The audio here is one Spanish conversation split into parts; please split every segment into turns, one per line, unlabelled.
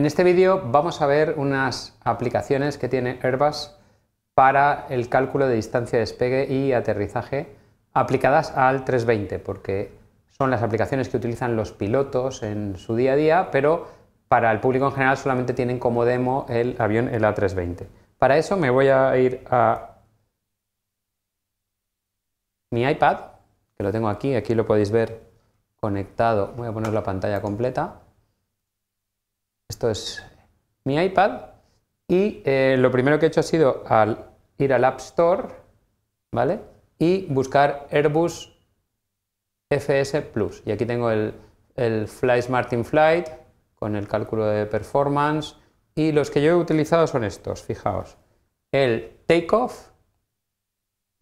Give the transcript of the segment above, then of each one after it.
En este vídeo vamos a ver unas aplicaciones que tiene Airbus para el cálculo de distancia de despegue y aterrizaje aplicadas al 320, porque son las aplicaciones que utilizan los pilotos en su día a día, pero para el público en general solamente tienen como demo el avión el A320. Para eso me voy a ir a mi iPad, que lo tengo aquí, aquí lo podéis ver conectado, voy a poner la pantalla completa. Esto es mi iPad. Y eh, lo primero que he hecho ha sido al ir al App Store, ¿vale? Y buscar Airbus FS Plus. Y aquí tengo el, el Fly Smart in Flight con el cálculo de performance. Y los que yo he utilizado son estos, fijaos. El Takeoff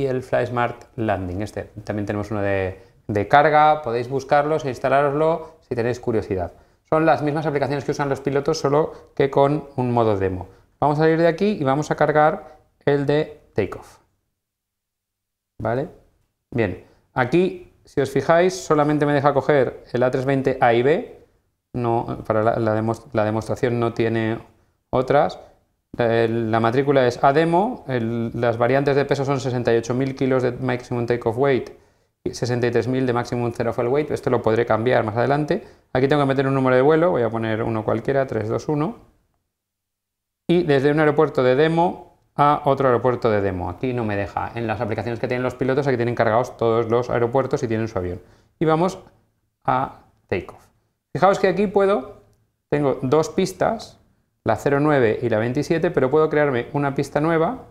y el Fly Smart Landing. Este también tenemos uno de, carga, podéis buscarlos e instalaroslo si tenéis curiosidad. Son las mismas aplicaciones que usan los pilotos, solo que con un modo demo. Vamos a salir de aquí y vamos a cargar el de takeoff. ¿Vale? Bien, aquí, si os fijáis, solamente me deja coger el A320 A y B. No, para la, demostración no tiene otras. la matrícula es ADEMO, demo. las variantes de peso son 68.000 kilos de maximum takeoff weight 63.000 de maximum zero fuel weight, esto lo podré cambiar más adelante. Aquí tengo que meter un número de vuelo, voy a poner uno cualquiera, 321. Y desde un aeropuerto de demo a otro aeropuerto de demo. Aquí no me deja. En las aplicaciones que tienen los pilotos, aquí tienen cargados todos los aeropuertos y tienen su avión. Y vamos a takeoff. Fijaos que aquí puedo, tengo dos pistas, la 09 y la 27, pero puedo crearme una pista nueva.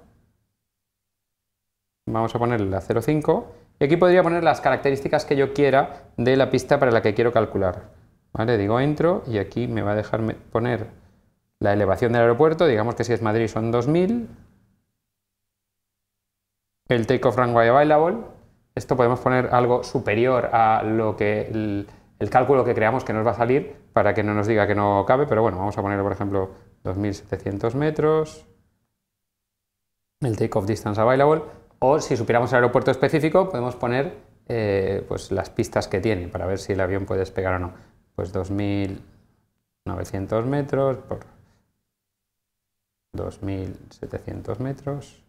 Vamos a poner la 05 y aquí podría poner las características que yo quiera de la pista para la que quiero calcular. ¿Vale? Digo entro y aquí me va a dejar poner la elevación del aeropuerto, digamos que si es Madrid son 2000, el takeoff runway available, esto podemos poner algo superior a lo que el, cálculo que creamos que nos va a salir para que no nos diga que no cabe, pero bueno, vamos a poner por ejemplo 2700 metros, el takeoff distance available, o si supiéramos el aeropuerto específico, podemos poner eh, pues las pistas que tiene para ver si el avión puede despegar o no. Pues 2.900 metros por 2.700 metros.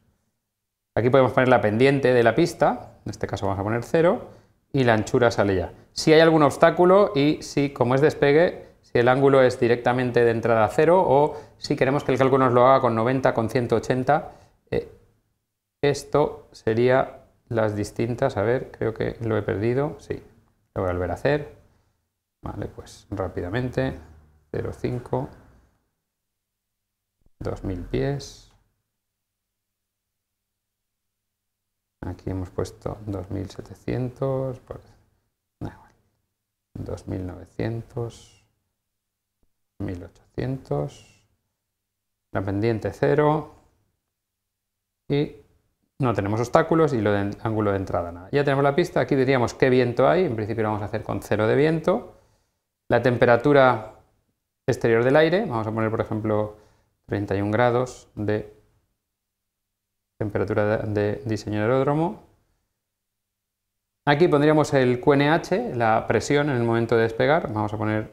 Aquí podemos poner la pendiente de la pista, en este caso vamos a poner 0, y la anchura sale ya. Si hay algún obstáculo y si, como es despegue, si el ángulo es directamente de entrada a 0 o si queremos que el cálculo nos lo haga con 90, con 180, eh, esto sería las distintas, a ver, creo que lo he perdido, sí, lo voy a volver a hacer. Vale, pues rápidamente, 0,5, 2000 pies. Aquí hemos puesto 2700, 2900, 1800, la pendiente 0 y no tenemos obstáculos y lo de ángulo de entrada nada. Ya tenemos la pista, aquí diríamos qué viento hay, en principio lo vamos a hacer con cero de viento. La temperatura exterior del aire, vamos a poner por ejemplo 31 grados de temperatura de diseño del aeródromo. Aquí pondríamos el QNH, la presión en el momento de despegar, vamos a poner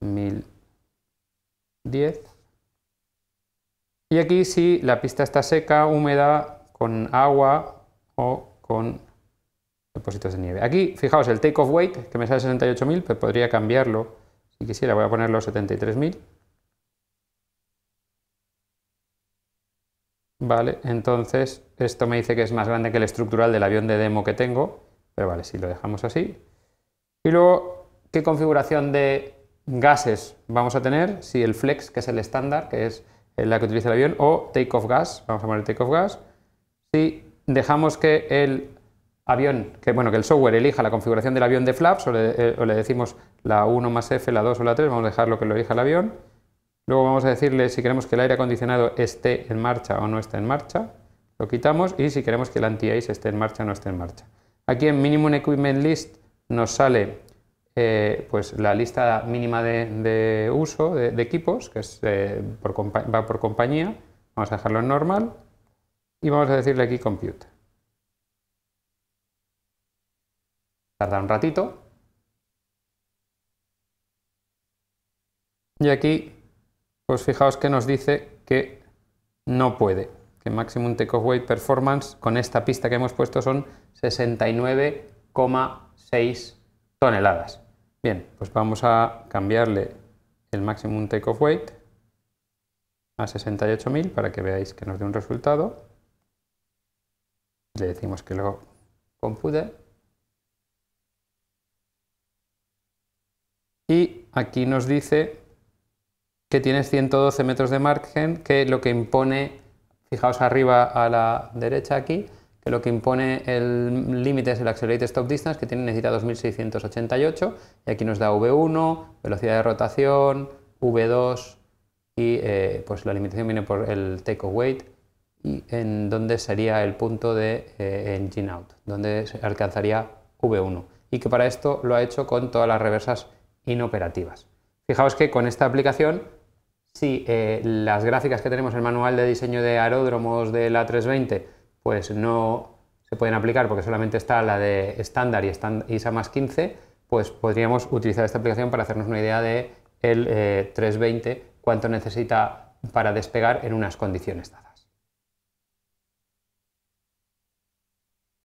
1010 y aquí si la pista está seca, húmeda, con agua o con depósitos de nieve. Aquí, fijaos, el take-off weight, que me sale 68.000, pero podría cambiarlo si quisiera, voy a ponerlo 73.000. Vale, entonces esto me dice que es más grande que el estructural del avión de demo que tengo, pero vale, si lo dejamos así. Y luego, ¿qué configuración de gases vamos a tener? Si el flex, que es el estándar, que es la que utiliza el avión, o take-off gas, vamos a poner take-off gas. Si dejamos que el avión, que bueno, que el software elija la configuración del avión de flaps, o le, eh, decimos la 1 más F, la 2 o la 3, vamos a lo que lo elija el avión. Luego vamos a decirle si queremos que el aire acondicionado esté en marcha o no esté en marcha, lo quitamos, y si queremos que el anti-ice esté en marcha o no esté en marcha. Aquí en Minimum Equipment List nos sale eh, pues la lista mínima de, uso de, equipos, que es, eh, por, va por compañía, vamos a dejarlo en normal y vamos a decirle aquí compute. Tarda un ratito. Y aquí, pues fijaos que nos dice que no puede, que maximum takeoff weight performance con esta pista que hemos puesto son 69,6 toneladas. Bien, pues vamos a cambiarle el maximum takeoff weight a 68.000 para que veáis que nos dé un resultado. Le decimos que lo compute. Y aquí nos dice que tienes 112 metros de margen, que lo que impone, fijaos arriba a la derecha aquí, lo que impone el límite es el Accelerate Stop Distance, que tiene necesita 2688, y aquí nos da V1, velocidad de rotación, V2, y eh, pues la limitación viene por el Take Weight, y en donde sería el punto de eh, Engine Out, donde se alcanzaría V1, y que para esto lo ha hecho con todas las reversas inoperativas. Fijaos que con esta aplicación si eh, las gráficas que tenemos en el manual de diseño de aeródromos de la 320 pues no se pueden aplicar porque solamente está la de estándar y esa más 15, pues podríamos utilizar esta aplicación para hacernos una idea de el 320, eh, cuánto necesita para despegar en unas condiciones